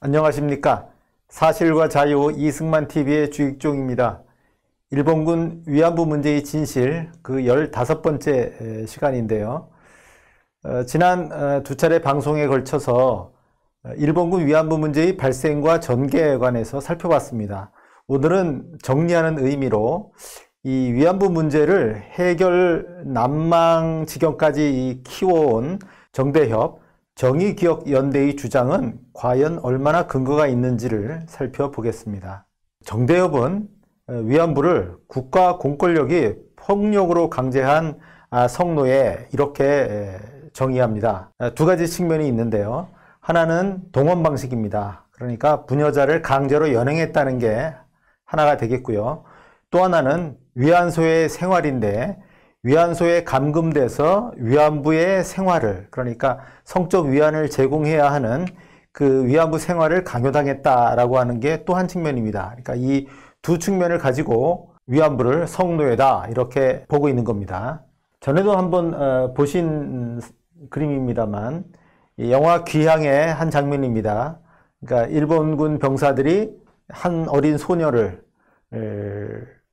안녕하십니까. 사실과 자유 이승만 TV의 주익종입니다. 일본군 위안부 문제의 진실 그 15번째 시간인데요. 어, 지난 어, 두 차례 방송에 걸쳐서 어, 일본군 위안부 문제의 발생과 전개에 관해서 살펴봤습니다. 오늘은 정리하는 의미로 이 위안부 문제를 해결 난망 지경까지 키워온 정대협 정의기억연대의 주장은 과연 얼마나 근거가 있는지를 살펴보겠습니다. 정대협은 어, 위안부를 국가 공권력이 폭력으로 강제한 아, 성노예 이렇게 정의합니다. 아, 두 가지 측면이 있는데요. 하나는 동원 방식입니다. 그러니까 부녀자를 강제로 연행했다는 게 하나가 되겠고요. 또 하나는 위안소의 생활인데 위안소에 감금돼서 위안부의 생활을 그러니까 성적 위안을 제공해야 하는 그 위안부 생활을 강요당했다라고 하는 게 또 한 측면입니다. 그러니까 이 두 측면을 가지고 위안부를 성노예다 이렇게 보고 있는 겁니다. 전에도 한번 어, 보신 그림입니다만 영화 귀향의 한 장면입니다. 그러니까 일본군 병사들이 한 어린 소녀를 에...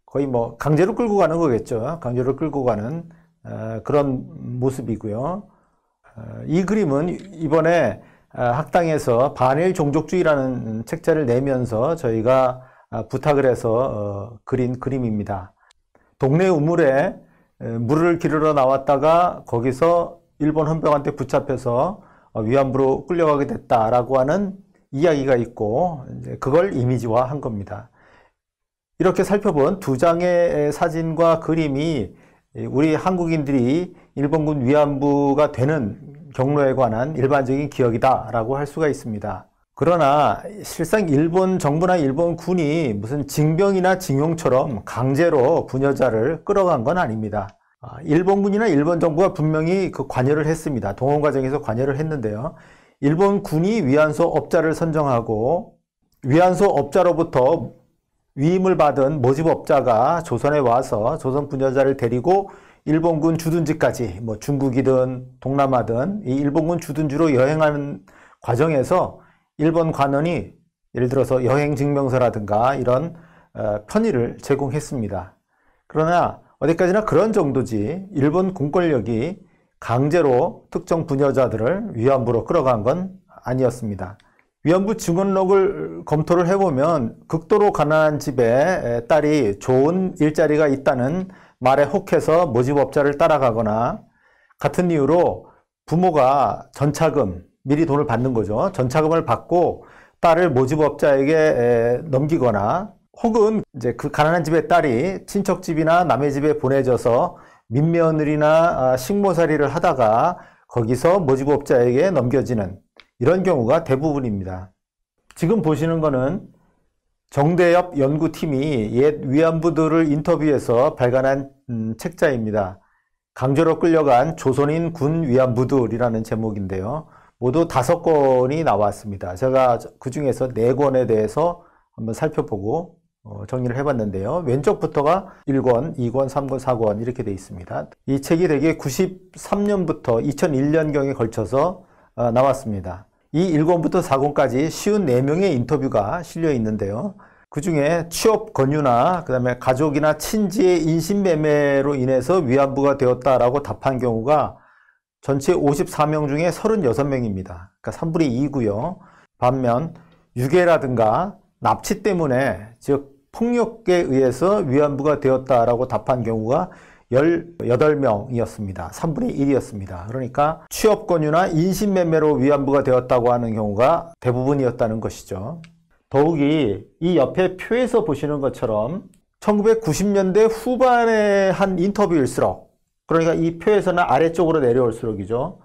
거의 뭐 강제로 끌고 가는 거겠죠. 강제로 끌고 가는 어, 그런 모습이고요. 어, 이 그림은 이번에 어, 학당에서 반일 종족주의라는 책자를 내면서 저희가 아, 부탁을 해서 그린 그림입니다. 동네 우물에 물을 기르러 나왔다가 거기서 일본 헌병한테 붙잡혀서 위안부로 끌려가게 됐다라고 하는 이야기가 있고 그걸 이미지화한 겁니다. 이렇게 살펴본 두 장의 사진과 그림이 우리 한국인들이 일본군 위안부가 되는 경로에 관한 일반적인 기억이다라고 할 수가 있습니다. 그러나 실상 일본 정부나 일본 군이 무슨 징병이나 징용처럼 강제로 부녀자를 끌어간 건 아닙니다. 아, 일본군이나 일본 정부가 분명히 그 관여를 했습니다. 동원 과정에서 관여를 했는데요. 일본 군이 위안소 업자를 선정하고 위안소 업자로부터 위임을 받은 모집업자가 조선에 와서 조선 분여자를 데리고 일본군 주둔지까지 뭐 중국이든 동남아든 이 일본군 주둔지로 여행하는 과정에서 일본 관원이 예를 들어서 여행 증명서라든가 이런 어, 편의를 제공했습니다. 그러나 어디까지나 그런 정도지 일본 공권력이 강제로 특정 분여자들을 위안부로 끌어간 건 아니었습니다. 위안부 증언록을 검토를 해보면 극도로 가난한 집에 딸이 좋은 일자리가 있다는 말에 혹해서 모집업자를 따라가거나 같은 이유로 부모가 전차금, 미리 돈을 받는 거죠. 전차금을 받고 딸을 모집업자에게 넘기거나 혹은 이제 그 가난한 집의 딸이 친척집이나 남의 집에 보내져서 민며느리나 아, 식모살이를 하다가 거기서 모집업자에게 넘겨지는 이런 경우가 대부분입니다. 지금 보시는 것은 정대엽 연구팀이 옛 위안부들을 인터뷰해서 발간한 음, 책자입니다. 강제로 끌려간 조선인 군 위안부들이라는 제목인데요. 모두 다섯 권이 나왔습니다. 제가 그 중에서 네 권에 대해서 한번 살펴보고 어, 정리를 해봤는데요. 왼쪽부터가 1권, 2권, 3권, 4권 이렇게 되어 있습니다. 이 책이 되게 93년부터 2001년경에 걸쳐서 어, 나왔습니다. 이 1권부터 4권까지 쉬운 4명의 인터뷰가 실려 있는데요. 그 중에 취업 권유나 그다음에 가족이나 친지의 인신매매로 인해서 위안부가 되었다라고 답한 경우가 전체 54명 중에 36명입니다. 그러니까 3분의 2고요. 반면 유괴라든가 납치 때문에 즉 폭력에 의해서 위안부가 되었다라고 답한 경우가 18명이었습니다. 3분의 1이었습니다. 그러니까 취업 권유나 인신매매로 위안부가 되었다고 하는 경우가 대부분이었다는 것이죠. 더욱이 이 옆에 표에서 보시는 것처럼 1990년대 후반에 한 인터뷰일수록 그러니까 이 표에서는 아래쪽으로 내려올수록이죠.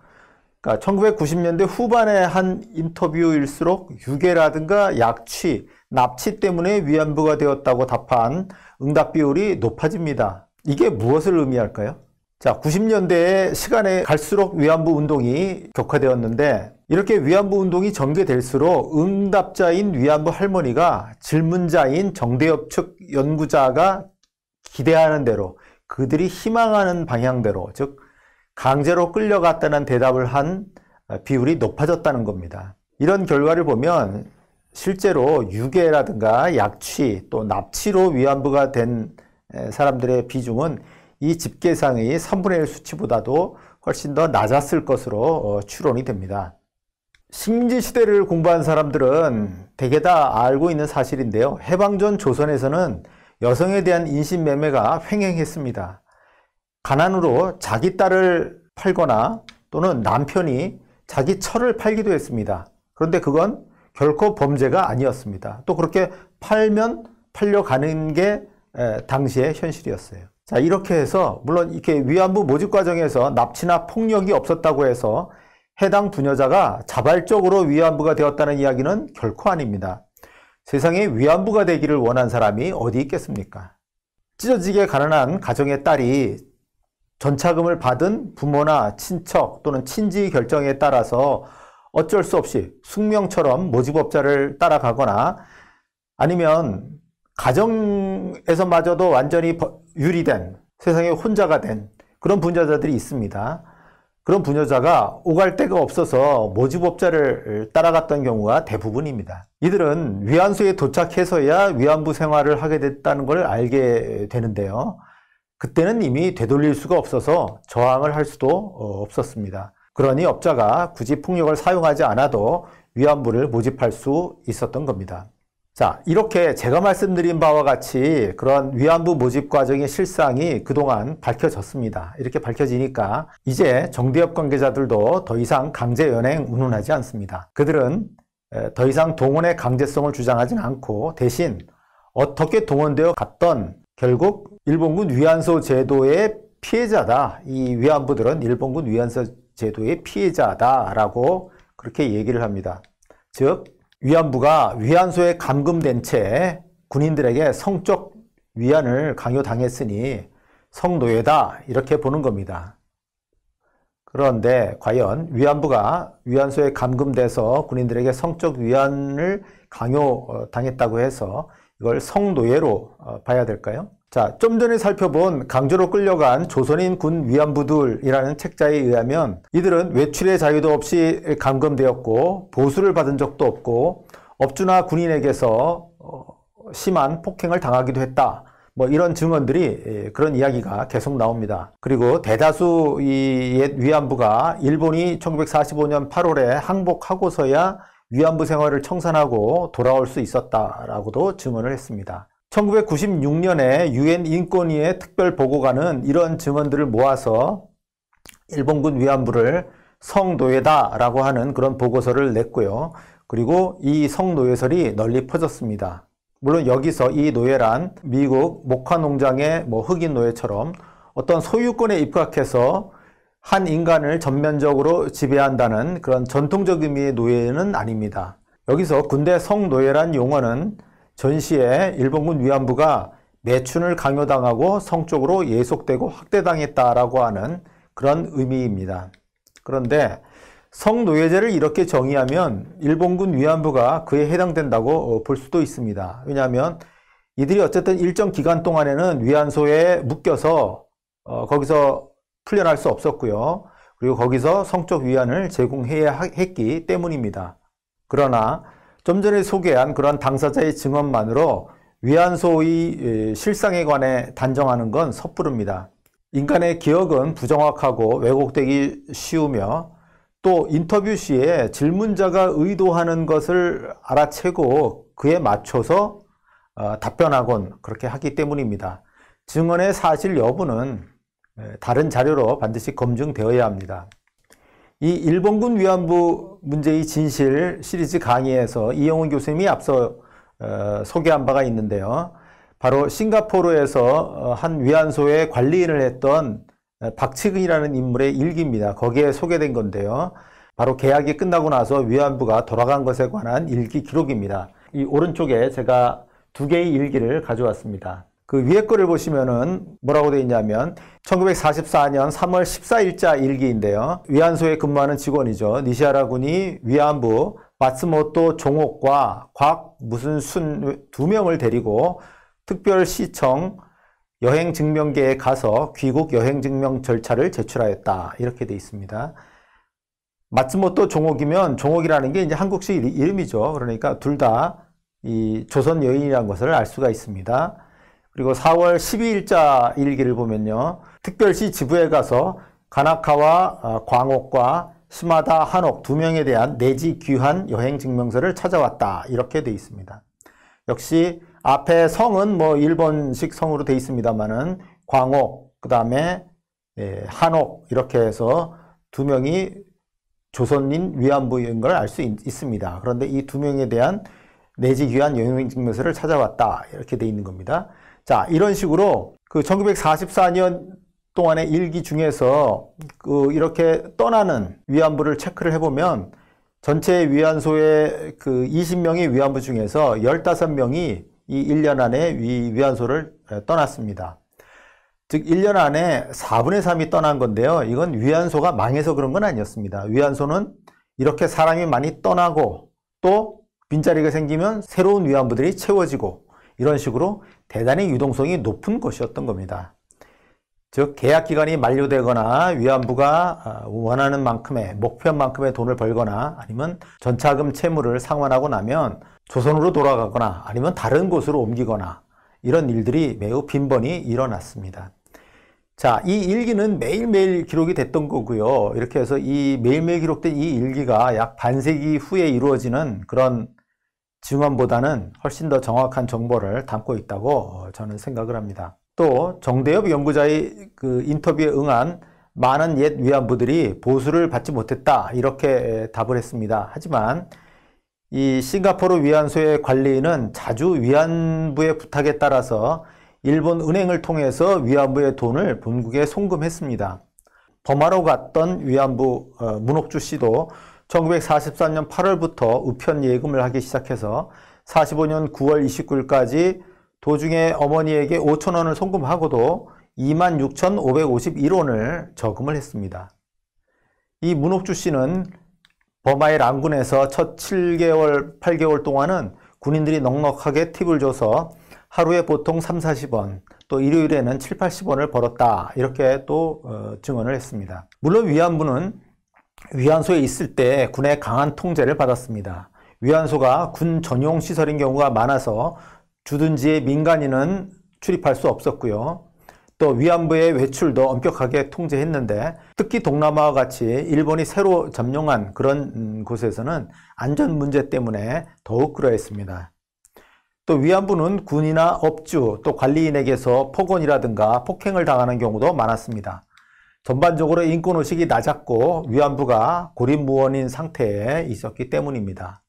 그러니까 1990년대 후반에 한 인터뷰일수록 유괴라든가 약취, 납치 때문에 위안부가 되었다고 답한 응답 비율이 높아집니다. 이게 무엇을 의미할까요? 자, 90년대에 시간에 갈수록 위안부 운동이 격화되었는데 이렇게 위안부 운동이 전개될수록 응답자인 위안부 할머니가 질문자인 정대협 측 연구자가 기대하는 대로 그들이 희망하는 방향대로 즉 강제로 끌려갔다는 대답을 한 비율이 높아졌다는 겁니다. 이런 결과를 보면 실제로 유괴라든가 약취 또 납치로 위안부가 된 사람들의 비중은 이 집계상의 3분의 1 수치보다도 훨씬 더 낮았을 것으로 어, 추론이 됩니다. 식민지 시대를 공부한 사람들은 대개 다 알고 있는 사실인데요. 해방 전 조선에서는 여성에 대한 인신매매가 횡행했습니다. 가난으로 자기 딸을 팔거나 또는 남편이 자기 철을 팔기도 했습니다. 그런데 그건 결코 범죄가 아니었습니다. 또 그렇게 팔면 팔려가는 게 예, 당시의 현실이었어요. 자, 이렇게 해서, 물론 이렇게 위안부 모집 과정에서 납치나 폭력이 없었다고 해서 해당 부녀자가 자발적으로 위안부가 되었다는 이야기는 결코 아닙니다. 세상에 위안부가 되기를 원한 사람이 어디 있겠습니까? 찢어지게 가난한 가정의 딸이 전차금을 받은 부모나 친척 또는 친지 결정에 따라서 어쩔 수 없이 숙명처럼 모집업자를 따라가거나 아니면 가정에서마저도 완전히 유리된 세상에 혼자가 된 그런 분여자들이 있습니다. 그런 분여자가 오갈 데가 없어서 모집업자를 따라갔던 경우가 대부분입니다. 이들은 위안소에 도착해서야 위안부 생활을 하게 됐다는 걸 알게 되는데요. 그때는 이미 되돌릴 수가 없어서 저항을 할 수도 어, 없었습니다. 그러니 업자가 굳이 폭력을 사용하지 않아도 위안부를 모집할 수 있었던 겁니다. 자, 이렇게 제가 말씀드린 바와 같이 그런 위안부 모집 과정의 실상이 그동안 밝혀졌습니다. 이렇게 밝혀지니까 이제 정대협 관계자들도 더 이상 강제 연행 운운하지 않습니다. 그들은 더 이상 동원의 강제성을 주장하진 않고 대신 어떻게 동원되어 갔던 결국 일본군 위안소 제도의 피해자다. 이 위안부들은 일본군 위안소 제도의 피해자다라고 그렇게 얘기를 합니다. 즉 위안부가 위안소에 감금된 채 군인들에게 성적 위안을 강요당했으니 성노예다 이렇게 보는 겁니다. 그런데 과연 위안부가 위안소에 감금돼서 군인들에게 성적 위안을 강요당했다고 해서 이걸 성노예로 어, 봐야 될까요? 자, 좀 전에 살펴본 강제로 끌려간 조선인 군 위안부들이라는 책자에 의하면 이들은 외출의 자유도 없이 감금되었고 보수를 받은 적도 없고 업주나 군인에게서 어, 심한 폭행을 당하기도 했다. 뭐 이런 증언들이 예, 그런 이야기가 계속 나옵니다. 그리고 대다수 이옛 위안부가 일본이 1945년 8월에 항복하고서야 위안부 생활을 청산하고 돌아올 수 있었다라고도 증언을 했습니다. 1996년에 유엔 인권위의 특별 보고관은 이런 증언들을 모아서 일본군 위안부를 성노예다라고 하는 그런 보고서를 냈고요. 그리고 이 성노예설이 널리 퍼졌습니다. 물론 여기서 이 노예란 미국 목화농장의 뭐 흑인 노예처럼 어떤 소유권에 입각해서 한 인간을 전면적으로 지배한다는 그런 전통적 의미의 노예는 아닙니다. 여기서 군대 성노예란 용어는 전시에 일본군 위안부가 매춘을 강요당하고 성적으로 예속되고 확대당했다라고 하는 그런 의미입니다. 그런데 성노예제를 이렇게 정의하면 일본군 위안부가 그에 해당된다고 어, 볼 수도 있습니다. 왜냐하면 이들이 어쨌든 일정 기간 동안에는 위안소에 묶여서 어, 거기서 풀려날 수 없었고요. 그리고 거기서 성적 위안을 제공해야 했기 때문입니다. 그러나 좀 전에 소개한 그러한 당사자의 증언만으로 위안소의 실상에 관해 단정하는 건 섣부릅니다. 인간의 기억은 부정확하고 왜곡되기 쉬우며 또 인터뷰 시에 질문자가 의도하는 것을 알아채고 그에 맞춰서 어, 답변하곤 그렇게 하기 때문입니다. 증언의 사실 여부는 다른 자료로 반드시 검증되어야 합니다. 이 일본군 위안부 문제의 진실 시리즈 강의에서 이영훈 교수님이 앞서 어, 소개한 바가 있는데요. 바로 싱가포르에서 어, 한 위안소의 관리인을 했던 어, 박치근이라는 인물의 일기입니다. 거기에 소개된 건데요. 바로 계약이 끝나고 나서 위안부가 돌아간 것에 관한 일기 기록입니다. 이 오른쪽에 제가 두 개의 일기를 가져왔습니다. 그 위에 거를 보시면은 뭐라고 되어 있냐면 1944년 3월 14일자 일기인데요. 위안소에 근무하는 직원이죠. 니시아라 군이 위안부 마츠모토 종옥과 곽 무슨 순 두 명을 데리고 특별시청 여행증명계에 가서 귀국 여행증명 절차를 제출하였다. 이렇게 되어 있습니다. 마츠모토 종옥이면 종옥이라는 게 이제 한국식 이름이죠. 그러니까 둘 다 이 조선 여인이라는 것을 알 수가 있습니다. 그리고 4월 12일자 일기를 보면요. 특별시 지부에 가서 가나카와 아, 광옥과 시마다 한옥 두 명에 대한 내지 귀환 여행 증명서를 찾아왔다. 이렇게 돼 있습니다. 역시 앞에 성은 뭐 일본식 성으로 돼 있습니다만은 광옥, 그 다음에 예, 한옥 이렇게 해서 두 명이 조선인 위안부인 걸 알 수 있습니다. 그런데 이 두 명에 대한 내지 귀환 여행 증명서를 찾아왔다. 이렇게 돼 있는 겁니다. 자, 이런 식으로 그 1944년 동안의 일기 중에서 그 이렇게 떠나는 위안부를 체크를 해보면 전체 위안소의 그 20명의 위안부 중에서 15명이 이 1년 안에 위, 위안소를 예, 떠났습니다. 즉 1년 안에 4분의 3이 떠난 건데요. 이건 위안소가 망해서 그런 건 아니었습니다. 위안소는 이렇게 사람이 많이 떠나고 또 빈자리가 생기면 새로운 위안부들이 채워지고 이런 식으로 대단히 유동성이 높은 것이었던 겁니다. 즉 계약 기간이 만료되거나 위안부가 아, 원하는 만큼의 목표만큼의 돈을 벌거나 아니면 전차금 채무를 상환하고 나면 조선으로 돌아가거나 아니면 다른 곳으로 옮기거나 이런 일들이 매우 빈번히 일어났습니다. 자, 이 일기는 매일매일 기록이 됐던 거고요. 이렇게 해서 이 매일매일 기록된 이 일기가 약 반세기 후에 이루어지는 그런 증언보다는 훨씬 더 정확한 정보를 담고 있다고 어, 저는 생각을 합니다. 또 정대협 연구자의 그 인터뷰에 응한 많은 옛 위안부들이 보수를 받지 못했다 이렇게 답을 했습니다. 하지만 이 싱가포르 위안소의 관리인은 자주 위안부의 부탁에 따라서 일본 은행을 통해서 위안부의 돈을 본국에 송금했습니다. 범하러 갔던 위안부 어, 문옥주 씨도 1943년 8월부터 우편 예금을 하기 시작해서 45년 9월 29일까지 도중에 어머니에게 5천원을 송금하고도 26,551원을 저금을 했습니다. 이 문옥주 씨는 버마의 랑군에서 첫 7개월, 8개월 동안은 군인들이 넉넉하게 팁을 줘서 하루에 보통 3, 40원, 또 일요일에는 7, 80원을 벌었다 이렇게 또 어, 증언을 했습니다. 물론 위안부는 위안소에 있을 때 군의 강한 통제를 받았습니다. 위안소가 군 전용 시설인 경우가 많아서 주둔지에 민간인은 출입할 수 없었고요. 또 위안부의 외출도 엄격하게 통제했는데 특히 동남아와 같이 일본이 새로 점령한 그런 음, 곳에서는 안전 문제 때문에 더욱 그러했습니다. 또 위안부는 군이나 업주 또 관리인에게서 폭언이라든가 폭행을 당하는 경우도 많았습니다. 전반적으로 인권의식이 낮았고 위안부가 고립무원인 상태에 있었기 때문입니다.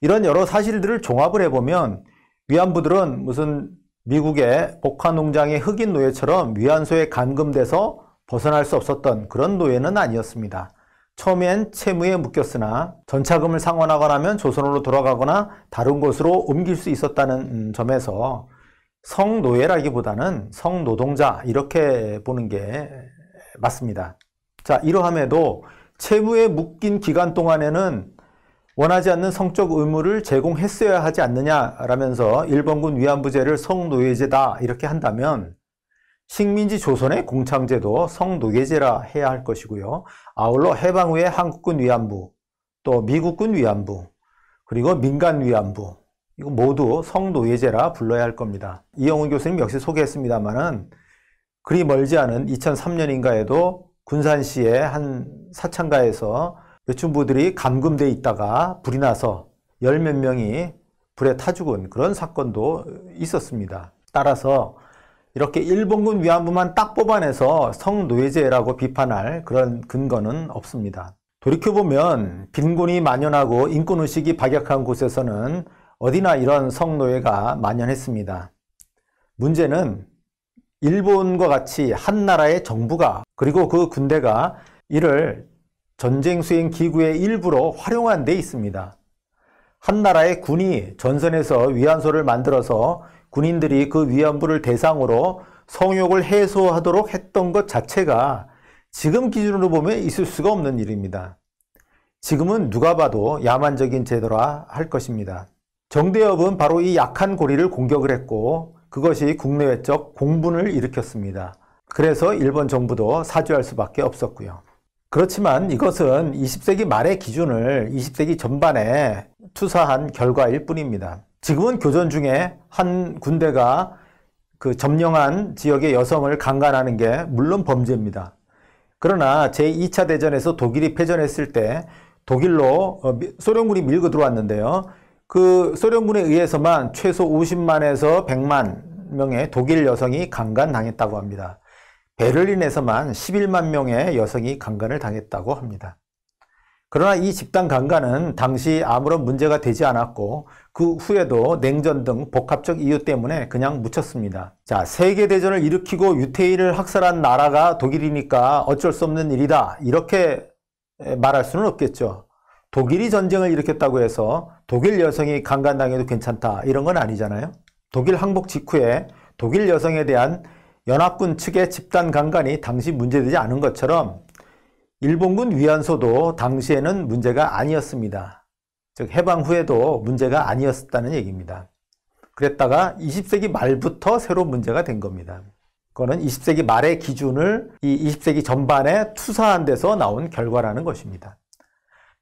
이런 여러 사실들을 종합을 해보면 위안부들은 무슨 미국의 복화농장의 흑인 노예처럼 위안소에 감금돼서 벗어날 수 없었던 그런 노예는 아니었습니다. 처음엔 채무에 묶였으나 전차금을 상환하거나 하면 조선으로 돌아가거나 다른 곳으로 옮길 수 있었다는 음, 점에서 성노예라기보다는 성노동자 이렇게 보는 게 맞습니다. 자, 이러함에도 채무에 묶인 기간 동안에는 원하지 않는 성적 의무를 제공했어야 하지 않느냐라면서 일본군 위안부제를 성노예제다 이렇게 한다면 식민지 조선의 공창제도 성노예제라 해야 할 것이고요. 아울러 해방 후에 한국군 위안부, 또 미국군 위안부, 그리고 민간 위안부 이거 모두 성노예제라 불러야 할 겁니다. 이영훈 교수님 역시 소개했습니다마는 그리 멀지 않은 2003년인가에도 군산시의 한 사창가에서 여춘부들이 감금돼 있다가 불이 나서 열 몇 명이 불에 타 죽은 그런 사건도 있었습니다. 따라서 이렇게 일본군 위안부만 딱 뽑아내서 성노예제라고 비판할 그런 근거는 없습니다. 돌이켜보면 빈곤이 만연하고 인권의식이 박약한 곳에서는 어디나 이런 성노예가 만연했습니다. 문제는 일본과 같이 한 나라의 정부가 그리고 그 군대가 이를 전쟁 수행 기구의 일부로 활용한 데 있습니다. 한 나라의 군이 전선에서 위안소를 만들어서 군인들이 그 위안부를 대상으로 성욕을 해소하도록 했던 것 자체가 지금 기준으로 보면 있을 수가 없는 일입니다. 지금은 누가 봐도 야만적인 제도라 할 것입니다. 정대협은 바로 이 약한 고리를 공격을 했고 그것이 국내 외적 공분을 일으켰습니다. 그래서 일본 정부도 사죄할 수밖에 없었고요. 그렇지만 이것은 20세기 말의 기준을 20세기 전반에 투사한 결과일 뿐입니다. 지금은 교전 중에 한 군대가 그 점령한 지역의 여성을 강간하는 게 물론 범죄입니다. 그러나 제2차 대전에서 독일이 패전했을 때 독일로 어, 소련군이 밀고 들어왔는데요. 그 소련군에 의해서만 최소 50만에서 100만 명의 독일 여성이 강간당했다고 합니다. 베를린에서만 11만 명의 여성이 강간을 당했다고 합니다. 그러나 이 집단 강간은 당시 아무런 문제가 되지 않았고 그 후에도 냉전 등 복합적 이유 때문에 그냥 묻혔습니다. 자, 세계대전을 일으키고 유태인을 학살한 나라가 독일이니까 어쩔 수 없는 일이다. 이렇게 말할 수는 없겠죠. 독일이 전쟁을 일으켰다고 해서 독일 여성이 강간당해도 괜찮다 이런 건 아니잖아요. 독일 항복 직후에 독일 여성에 대한 연합군 측의 집단 강간이 당시 문제되지 않은 것처럼 일본군 위안소도 당시에는 문제가 아니었습니다. 즉 해방 후에도 문제가 아니었다는 얘기입니다. 그랬다가 20세기 말부터 새로 문제가 된 겁니다. 그거는 20세기 말의 기준을 이 20세기 전반에 투사한 데서 나온 결과라는 것입니다.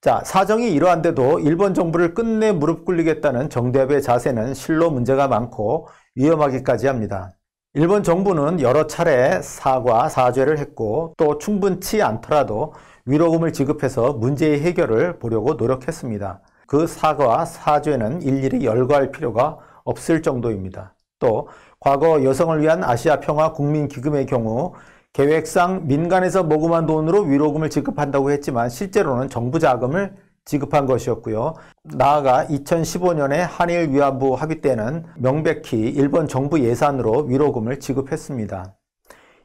자, 사정이 이러한데도 일본 정부를 끝내 무릎 꿇리겠다는 정대협의 자세는 실로 문제가 많고 위험하기까지 합니다. 일본 정부는 여러 차례 사과, 사죄를 했고 또 충분치 않더라도 위로금을 지급해서 문제의 해결을 보려고 노력했습니다. 그 사과, 사죄는 일일이 열거할 필요가 없을 정도입니다. 또 과거 여성을 위한 아시아 평화 국민 기금의 경우 계획상 민간에서 모금한 돈으로 위로금을 지급한다고 했지만 실제로는 정부 자금을 지급한 것이었고요. 나아가 2015년에 한일 위안부 합의 때는 명백히 일본 정부 예산으로 위로금을 지급했습니다.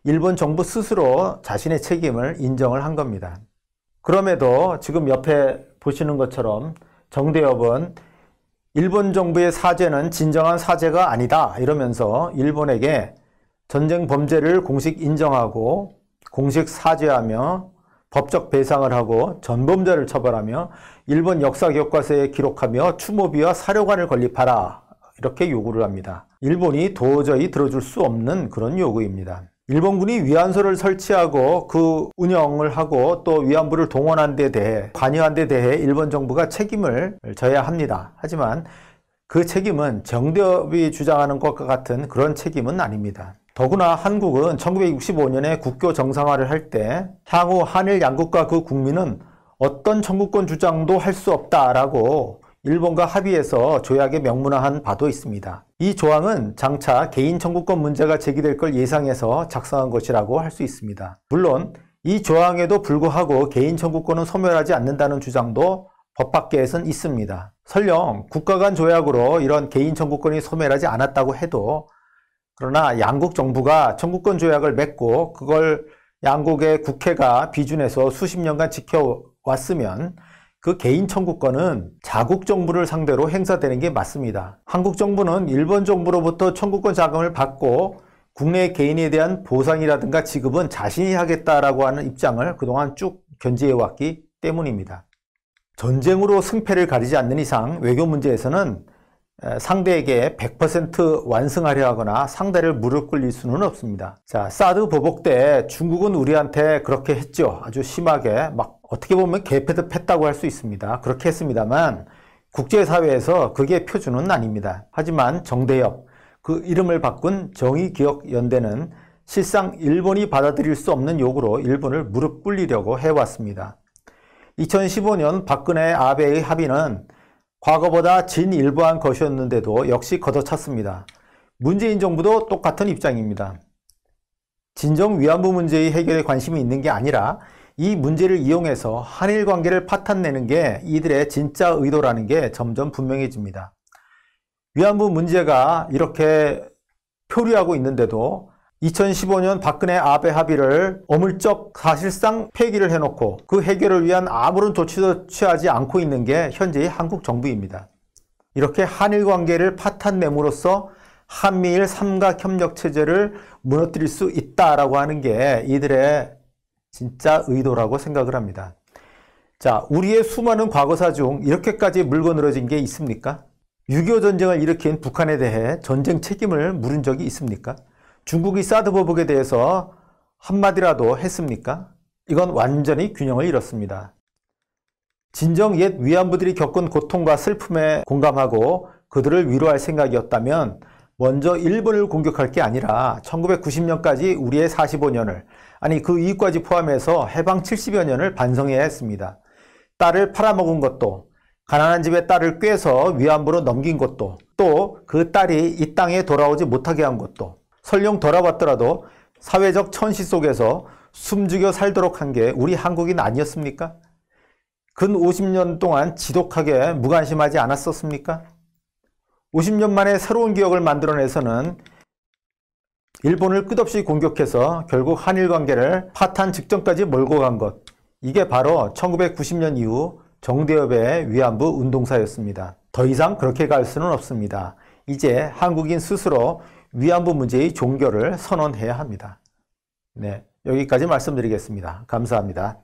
일본 정부 스스로 자신의 책임을 인정을 한 겁니다. 그럼에도 지금 옆에 보시는 것처럼 정대협은 일본 정부의 사죄는 진정한 사죄가 아니다 이러면서 일본에게 전쟁 범죄를 공식 인정하고 공식 사죄하며 법적 배상을 하고 전범자를 처벌하며 일본 역사 교과서에 기록하며 추모비와 사료관을 건립하라 이렇게 요구를 합니다. 일본이 도저히 들어줄 수 없는 그런 요구입니다. 일본군이 위안소를 설치하고 그 운영을 하고 또 위안부를 동원한 데 대해 관여한 데 대해 일본 정부가 책임을 져야 합니다. 하지만 그 책임은 정대업이 주장하는 것과 같은 그런 책임은 아닙니다. 더구나 한국은 1965년에 국교 정상화를 할 때 향후 한일 양국과 그 국민은 어떤 청구권 주장도 할 수 없다라고 일본과 합의해서 조약에 명문화한 바도 있습니다. 이 조항은 장차 개인 청구권 문제가 제기될 걸 예상해서 작성한 것이라고 할 수 있습니다. 물론 이 조항에도 불구하고 개인 청구권은 소멸하지 않는다는 주장도 법학계에선 있습니다. 설령 국가 간 조약으로 이런 개인 청구권이 소멸하지 않았다고 해도 그러나 양국 정부가 청구권 조약을 맺고 그걸 양국의 국회가 비준해서 수십 년간 지켜왔으면 그 개인 청구권은 자국 정부를 상대로 행사되는 게 맞습니다. 한국 정부는 일본 정부로부터 청구권 자금을 받고 국내 개인에 대한 보상이라든가 지급은 자신이 하겠다라고 하는 입장을 그동안 쭉 견지해왔기 때문입니다. 전쟁으로 승패를 가리지 않는 이상 외교 문제에서는 상대에게 100% 완승하려 하거나 상대를 무릎 꿇릴 수는 없습니다. 자, 사드 보복 때 중국은 우리한테 그렇게 했죠. 아주 심하게 막 어떻게 보면 개패드 했다고할 수 있습니다. 그렇게 했습니다만 국제사회에서 그게 표준은 아닙니다. 하지만 정대협, 그 이름을 바꾼 정의기억연대는 실상 일본이 받아들일 수 없는 요구로 일본을 무릎 꿇리려고 해왔습니다. 2015년 박근혜 아베의 합의는 과거보다 진일보한 것이었는데도 역시 걷어찼습니다. 문재인 정부도 똑같은 입장입니다. 진정 위안부 문제의 해결에 관심이 있는 게 아니라 이 문제를 이용해서 한일 관계를 파탄내는 게 이들의 진짜 의도라는 게 점점 분명해집니다. 위안부 문제가 이렇게 표류하고 있는데도 2015년 박근혜 아베 합의를 어물쩍 사실상 폐기를 해놓고 그 해결을 위한 아무런 조치도 취하지 않고 있는 게 현재의 한국 정부입니다. 이렇게 한일 관계를 파탄내므로써 한미일 삼각협력체제를 무너뜨릴 수 있다라고 하는 게 이들의 진짜 의도라고 생각을 합니다. 자, 우리의 수많은 과거사 중 이렇게까지 물고 늘어진 게 있습니까? 6.25 전쟁을 일으킨 북한에 대해 전쟁 책임을 물은 적이 있습니까? 중국이 사드 보복에 대해서 한마디라도 했습니까? 이건 완전히 균형을 잃었습니다. 진정 옛 위안부들이 겪은 고통과 슬픔에 공감하고 그들을 위로할 생각이었다면 먼저 일본을 공격할 게 아니라 1990년까지 우리의 45년을 아니 그 이후까지 포함해서 해방 70여 년을 반성해야 했습니다. 딸을 팔아먹은 것도 가난한 집에 딸을 꿰서 위안부로 넘긴 것도 또 그 딸이 이 땅에 돌아오지 못하게 한 것도 설령 돌아왔더라도 사회적 천시 속에서 숨죽여 살도록 한 게 우리 한국인 아니었습니까? 근 50년 동안 지독하게 무관심하지 않았었습니까? 50년 만에 새로운 기억을 만들어내서는 일본을 끝없이 공격해서 결국 한일 관계를 파탄 직전까지 몰고 간 것. 이게 바로 1990년 이후 정대협의 위안부 운동사였습니다. 더 이상 그렇게 갈 수는 없습니다. 이제 한국인 스스로 위안부 문제의 종결을 선언해야 합니다. 네, 여기까지 말씀드리겠습니다. 감사합니다.